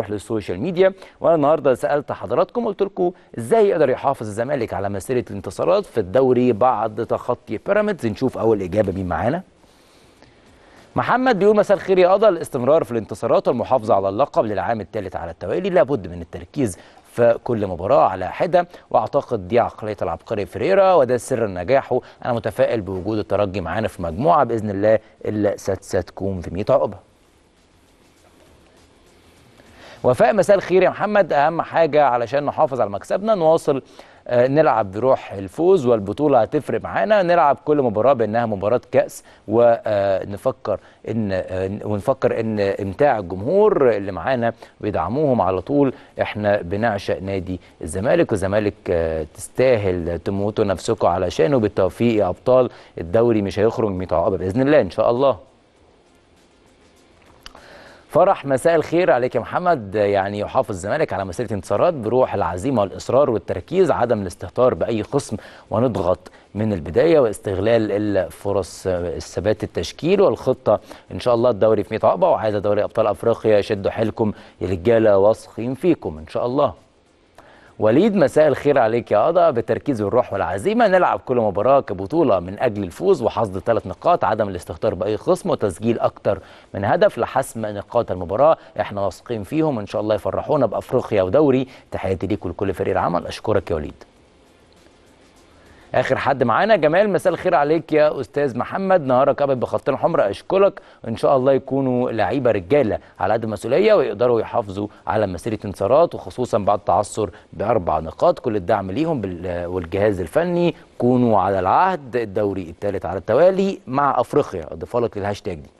روح للسوشيال ميديا وانا النهارده سالت حضراتكم قلت لكم ازاي يقدر يحافظ الزمالك على مسيره الانتصارات في الدوري بعد تخطي بيراميدز نشوف اول اجابه مين معانا محمد بيقول مساء الخير يا قضا الاستمرار في الانتصارات والمحافظه على اللقب للعام الثالث على التوالي لابد من التركيز في كل مباراه على حده واعتقد دي عقليه العبقري فريرا وده سر نجاحه انا متفائل بوجود الترجي معانا في مجموعه باذن الله اللي ستكون في ميت عقبه وفاء مساء الخير يا محمد اهم حاجه علشان نحافظ على مكسبنا نواصل آه، نلعب بروح الفوز والبطوله هتفرق معانا نلعب كل مباراه بانها مباراه كاس ونفكر آه، ان آه، ونفكر ان امتاع الجمهور اللي معانا بيدعموهم على طول احنا بنعشق نادي الزمالك والزمالك تستاهل تموتوا نفسكم علشانه بالتوفيق يا ابطال الدوري مش هيخرج متعاقب عقبه باذن الله ان شاء الله فرح مساء الخير عليك يا محمد يعني يحافظ الزمالك على مسيره انتصارات بروح العزيمه والاصرار والتركيز عدم الاستهتار باي خصم ونضغط من البدايه واستغلال الفرص الثبات التشكيل والخطه ان شاء الله الدوري في 100 عقبه وعايزه دوري ابطال افريقيا شدوا حيلكم يا رجاله واثقين فيكم ان شاء الله وليد مساء الخير عليك يا قضا بتركيز والروح والعزيمه نلعب كل مباراه كبطوله من اجل الفوز وحصد ثلاث نقاط عدم الاستهتار باي خصم وتسجيل اكتر من هدف لحسم نقاط المباراه احنا واثقين فيهم ان شاء الله يفرحونا بافريقيا ودوري تحياتي ليك ولكل فريق العمل اشكرك يا وليد اخر حد معانا جمال مساء الخير عليك يا استاذ محمد نهارك ابيض بخطين حمر اشكرك ان شاء الله يكونوا لعيبه رجاله على قد المسؤوليه ويقدروا يحافظوا على مسيره انتصارات وخصوصا بعد تعثر باربع نقاط كل الدعم ليهم والجهاز الفني كونوا على العهد الدوري الثالث على التوالي مع افريقيا اضيفها لك الهاشتاج دي